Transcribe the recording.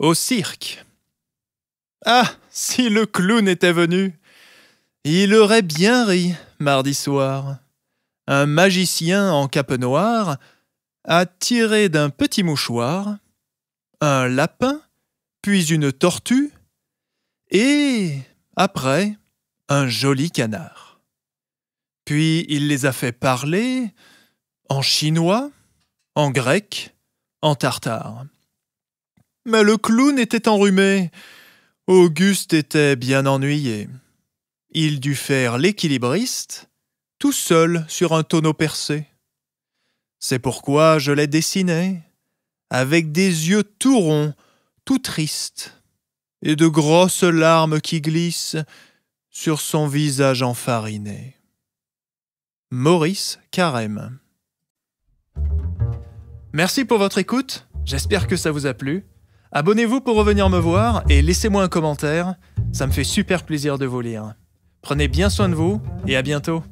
Au cirque. Ah, si le clown était venu Il aurait bien ri mardi soir. Un magicien en cape noire a tiré d'un petit mouchoir un lapin, puis une tortue, et après un joli canard. Puis il les a fait parler en chinois, en grec, en tartare le clown était enrhumé. Auguste était bien ennuyé. Il dut faire l'équilibriste, tout seul sur un tonneau percé. C'est pourquoi je l'ai dessiné, avec des yeux tout ronds, tout tristes, et de grosses larmes qui glissent sur son visage enfariné. Maurice Carême. Merci pour votre écoute, j'espère que ça vous a plu. Abonnez-vous pour revenir me voir et laissez-moi un commentaire, ça me fait super plaisir de vous lire. Prenez bien soin de vous et à bientôt.